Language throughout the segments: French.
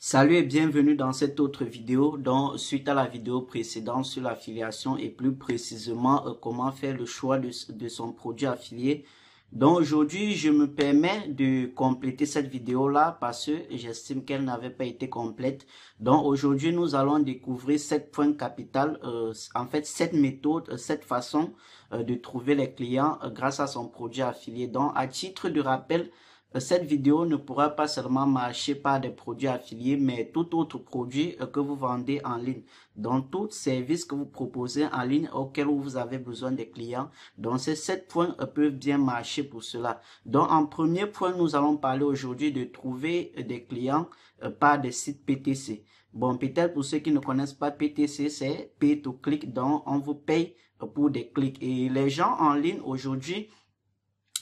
Salut et bienvenue dans cette autre vidéo dont suite à la vidéo précédente sur l'affiliation et plus précisément euh, comment faire le choix de, son produit affilié. Donc aujourd'hui je me permets de compléter cette vidéo là parce que j'estime qu'elle n'avait pas été complète. Donc aujourd'hui nous allons découvrir sept points capitales, euh, en fait cette méthodes, cette euh, façon de trouver les clients grâce à son produit affilié. Donc à titre de rappel, euh, cette vidéo ne pourra pas seulement marcher par des produits affiliés, mais tout autre produit euh, que vous vendez en ligne. Dans tout service que vous proposez en ligne auquel vous avez besoin des clients, donc ces sept points euh, peuvent bien marcher pour cela. Donc en premier point, nous allons parler aujourd'hui de trouver des clients par des sites PTC. Bon, peut-être pour ceux qui ne connaissent pas PTC, c'est pay to click, donc on vous paye pour des clics. Et les gens en ligne aujourd'hui,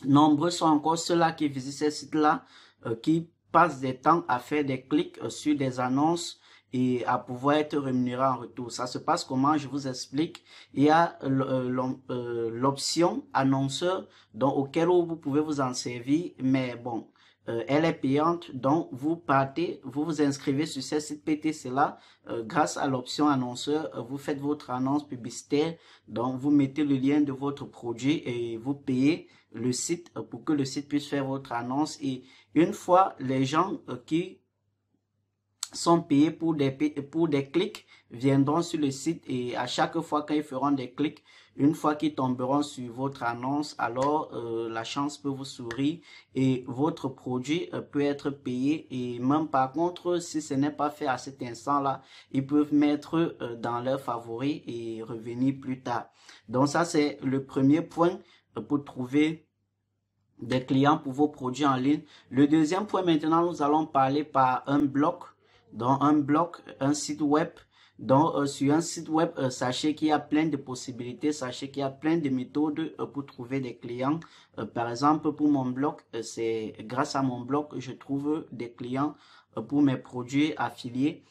Nombreux sont encore ceux-là qui visitent ces sites-là, euh, qui passent des temps à faire des clics euh, sur des annonces et à pouvoir être rémunéré en retour. Ça se passe comment Je vous explique. Il y a euh, l'option annonceur donc, auquel vous pouvez vous en servir, mais bon, euh, elle est payante, donc vous partez, vous vous inscrivez sur ce site PTC-là, euh, grâce à l'option annonceur, euh, vous faites votre annonce publicitaire, donc vous mettez le lien de votre produit et vous payez le site pour que le site puisse faire votre annonce et une fois les gens qui sont payés pour des, pour des clics viendront sur le site et à chaque fois qu'ils feront des clics, une fois qu'ils tomberont sur votre annonce, alors euh, la chance peut vous sourire et votre produit euh, peut être payé. Et même par contre, si ce n'est pas fait à cet instant-là, ils peuvent mettre euh, dans leur favori et revenir plus tard. Donc ça, c'est le premier point pour trouver des clients pour vos produits en ligne. Le deuxième point, maintenant, nous allons parler par un bloc dans un blog, un site web. Donc, euh, sur un site web, euh, sachez qu'il y a plein de possibilités, sachez qu'il y a plein de méthodes euh, pour trouver des clients. par exemple, pour mon blog, c'est grâce à mon blog, je trouve des clients pour mes produits affiliés.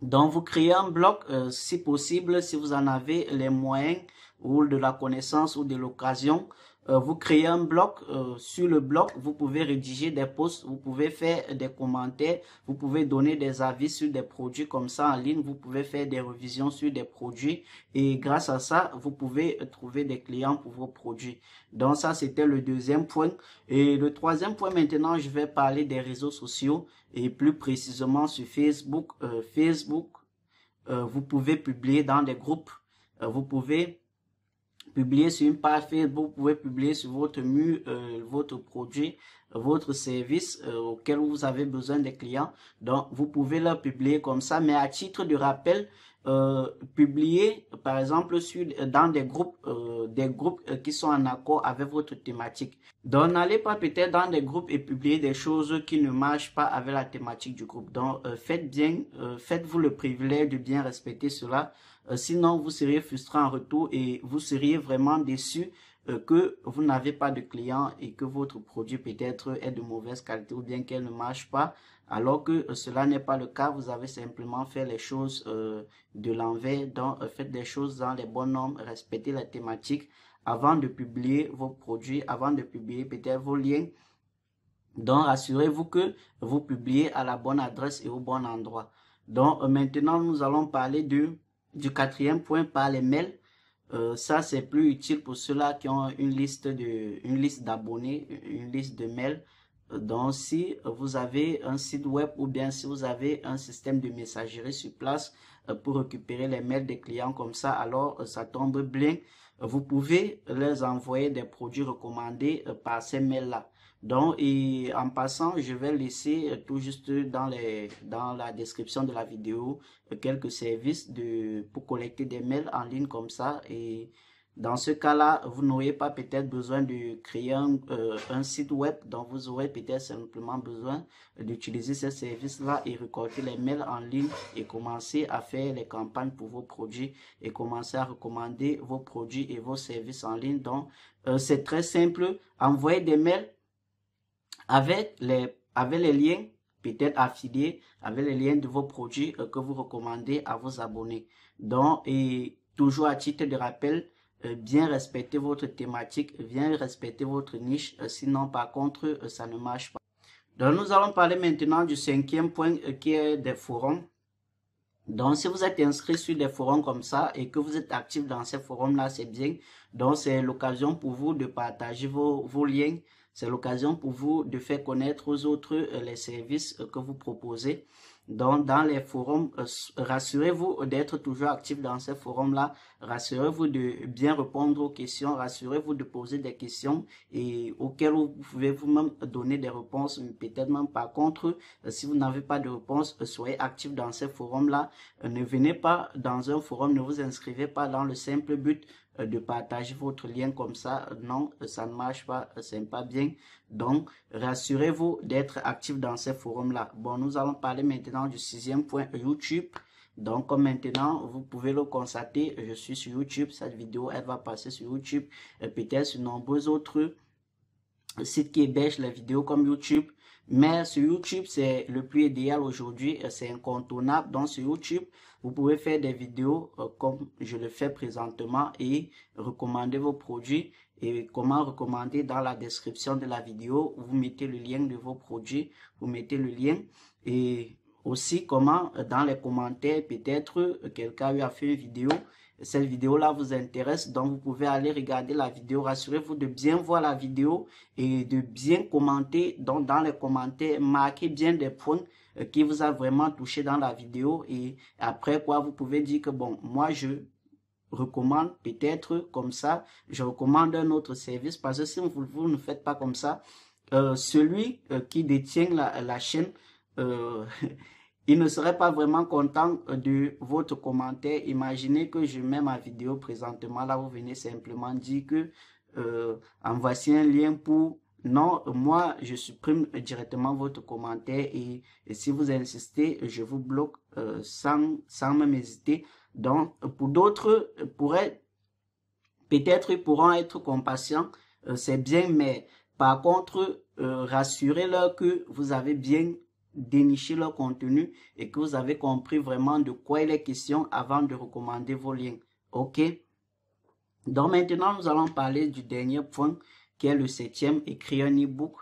Donc, vous créez un blog, si possible, si vous en avez les moyens ou de la connaissance ou de l'occasion. Euh, vous créez un blog. Euh, sur le blog, vous pouvez rédiger des posts, vous pouvez faire des commentaires, vous pouvez donner des avis sur des produits comme ça en ligne, vous pouvez faire des revisions sur des produits et grâce à ça, vous pouvez euh, trouver des clients pour vos produits. Donc ça, c'était le deuxième point. Et le troisième point, maintenant, je vais parler des réseaux sociaux et plus précisément sur Facebook. Facebook, vous pouvez publier dans des groupes, vous pouvez publier sur une page Facebook, vous pouvez publier sur votre mur euh, votre produit, votre service euh, auquel vous avez besoin des clients. Donc, vous pouvez le publier comme ça. Mais à titre de rappel, euh, publiez par exemple sur dans des groupes des groupes qui sont en accord avec votre thématique donc n'allez pas peut-être dans des groupes et publier des choses qui ne marchent pas avec la thématique du groupe donc faites bien faites-vous le privilège de bien respecter cela euh, sinon, vous seriez frustré en retour et vous seriez vraiment déçu euh, que vous n'avez pas de clients et que votre produit peut-être est de mauvaise qualité ou bien qu'elle ne marche pas, alors que euh, cela n'est pas le cas, vous avez simplement fait les choses de l'envers, donc faites des choses dans les bons normes, respectez la thématique avant de publier vos produits, avant de publier peut-être vos liens. Donc rassurez-vous que vous publiez à la bonne adresse et au bon endroit. Donc maintenant nous allons parler de du quatrième point par les mails. Euh, ça, c'est plus utile pour ceux-là qui ont une liste de, une liste d'abonnés, une liste de mails. Euh, donc, si vous avez un site web ou bien si vous avez un système de messagerie sur place euh, pour récupérer les mails des clients comme ça, alors ça tombe bien vous pouvez les envoyer des produits recommandés euh, par ces mails-là. Donc, et en passant, je vais laisser euh, tout juste dans les dans la description de la vidéo euh, quelques services de pour collecter des mails en ligne comme ça et dans ce cas-là, vous n'aurez pas peut-être besoin de créer un, euh, site web, donc vous aurez peut-être simplement besoin d'utiliser ces services-là et récolter les mails en ligne et commencer à faire les campagnes pour vos produits et commencer à recommander vos produits et vos services en ligne. Donc, euh, c'est très simple. Envoyez des mails avec les, liens peut-être affiliés, avec les liens de vos produits euh, que vous recommandez à vos abonnés. Donc, et toujours à titre de rappel, euh, bien respecter votre thématique, bien respecter votre niche, euh, sinon par contre euh, ça ne marche pas. Donc nous allons parler maintenant du cinquième point qui est des forums. Donc, si vous êtes inscrit sur des forums comme ça et que vous êtes actif dans ces forums-là, c'est bien. Donc, c'est l'occasion pour vous de partager vos, vos liens. C'est l'occasion pour vous de faire connaître aux autres les services que vous proposez. Donc, dans les forums, euh, rassurez-vous d'être toujours actif dans ces forums-là. Rassurez-vous de bien répondre aux questions. Rassurez-vous de poser des questions et auxquelles vous pouvez vous-même donner des réponses. Peut-être même par contre, euh, si vous n'avez pas de réponse, euh, soyez actif dans ces forums-là. Ne venez pas dans un forum, ne vous inscrivez pas dans le simple but euh, de partager votre lien comme ça. Non, euh, ça ne marche pas, euh, c'est pas bien. Donc, rassurez-vous d'être actif dans ces forums-là. Bon, nous allons parler maintenant du sixième point, YouTube. Donc, comme maintenant, vous pouvez le constater, je suis sur YouTube. Cette vidéo, elle va passer sur YouTube et peut-être sur nombreux autres site qui bêche les vidéos comme YouTube. Mais sur YouTube, c'est le plus idéal aujourd'hui, c'est incontournable. Donc sur YouTube, vous pouvez faire des vidéos euh, comme je le fais présentement et recommander vos produits. Et comment recommander dans la description de la vidéo, vous mettez le lien de vos produits, vous mettez le lien et aussi comment euh, dans les commentaires peut-être euh, quelqu'un a fait une vidéo cette vidéo-là vous intéresse. Donc, vous pouvez aller regarder la vidéo. Rassurez-vous de bien voir la vidéo et de bien commenter. Donc, dans les commentaires, marquez bien des points euh, qui vous a vraiment touché dans la vidéo. Et après quoi, vous pouvez dire que, bon, moi, je recommande peut-être comme ça. Je recommande un autre service parce que si vous, ne faites pas comme ça, euh, celui euh, qui détient la, chaîne, Il ne serait pas vraiment content de votre commentaire. Imaginez que je mets ma vidéo présentement. Là, vous venez simplement dire que euh, en voici un lien pour... Non, moi, je supprime directement votre commentaire et, si vous insistez, je vous bloque euh, sans, sans même hésiter. Donc, pour d'autres, pourraient peut-être ils pourront être compatients, euh, c'est bien, mais par contre, rassurez-leur que vous avez bien dénicher leur contenu et que vous avez compris vraiment de quoi il est question avant de recommander vos liens. OK Donc maintenant, nous allons parler du dernier point qui est le septième, écrire un e-book.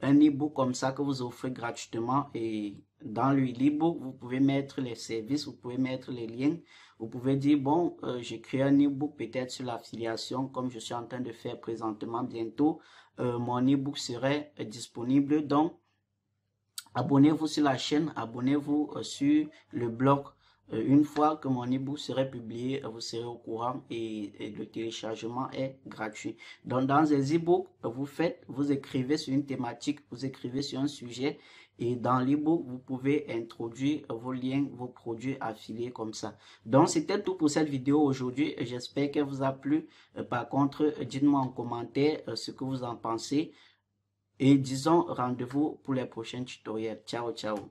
Un e-book comme ça que vous offrez gratuitement et dans le e-book, vous pouvez mettre les services, vous pouvez mettre les liens. Vous pouvez dire, bon, euh, j'ai créé un e-book peut-être sur l'affiliation comme je suis en train de faire présentement bientôt. Euh, mon e-book serait disponible. Donc, Abonnez-vous sur la chaîne, abonnez-vous euh, sur le blog. Euh, une fois que mon e-book sera publié, euh, vous serez au courant et, le téléchargement est gratuit. Donc, dans les e vous faites, vous écrivez sur une thématique, vous écrivez sur un sujet et dans l'e-book, vous pouvez introduire vos liens, vos produits affiliés comme ça. Donc, c'était tout pour cette vidéo aujourd'hui. J'espère qu'elle vous a plu. Par contre, dites-moi en commentaire ce que vous en pensez. Et disons rendez-vous pour les prochains tutoriels. Ciao, ciao.